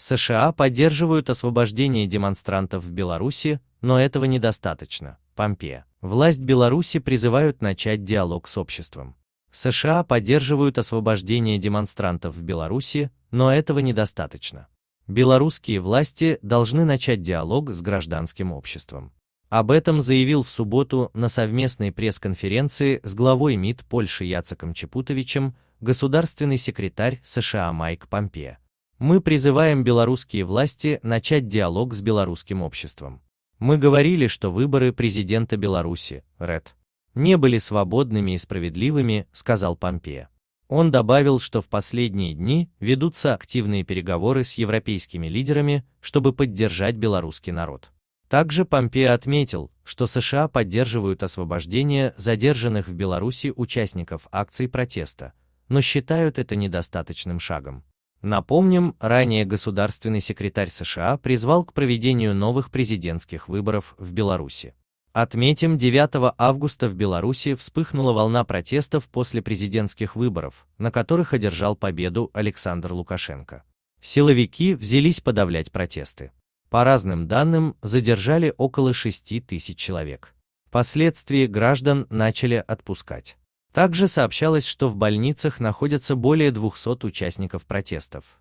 США поддерживают освобождение демонстрантов в Беларуси, но этого недостаточно. Помпея. Власть Беларуси призывают начать диалог с обществом. США поддерживают освобождение демонстрантов в Беларуси, но этого недостаточно. Белорусские власти должны начать диалог с гражданским обществом. Об этом заявил в субботу на совместной пресс-конференции с главой МИД Польши Яцеком Чепутовичем государственный секретарь США Майк Помпе. Мы призываем белорусские власти начать диалог с белорусским обществом. Мы говорили, что выборы президента Беларуси, РЭД, не были свободными и справедливыми, сказал Помпея. Он добавил, что в последние дни ведутся активные переговоры с европейскими лидерами, чтобы поддержать белорусский народ. Также Помпео отметил, что США поддерживают освобождение задержанных в Беларуси участников акций протеста, но считают это недостаточным шагом. Напомним, ранее государственный секретарь США призвал к проведению новых президентских выборов в Беларуси. Отметим, 9 августа в Беларуси вспыхнула волна протестов после президентских выборов, на которых одержал победу Александр Лукашенко. Силовики взялись подавлять протесты. По разным данным, задержали около 6 тысяч человек. Впоследствии граждан начали отпускать. Также сообщалось, что в больницах находятся более 200 участников протестов.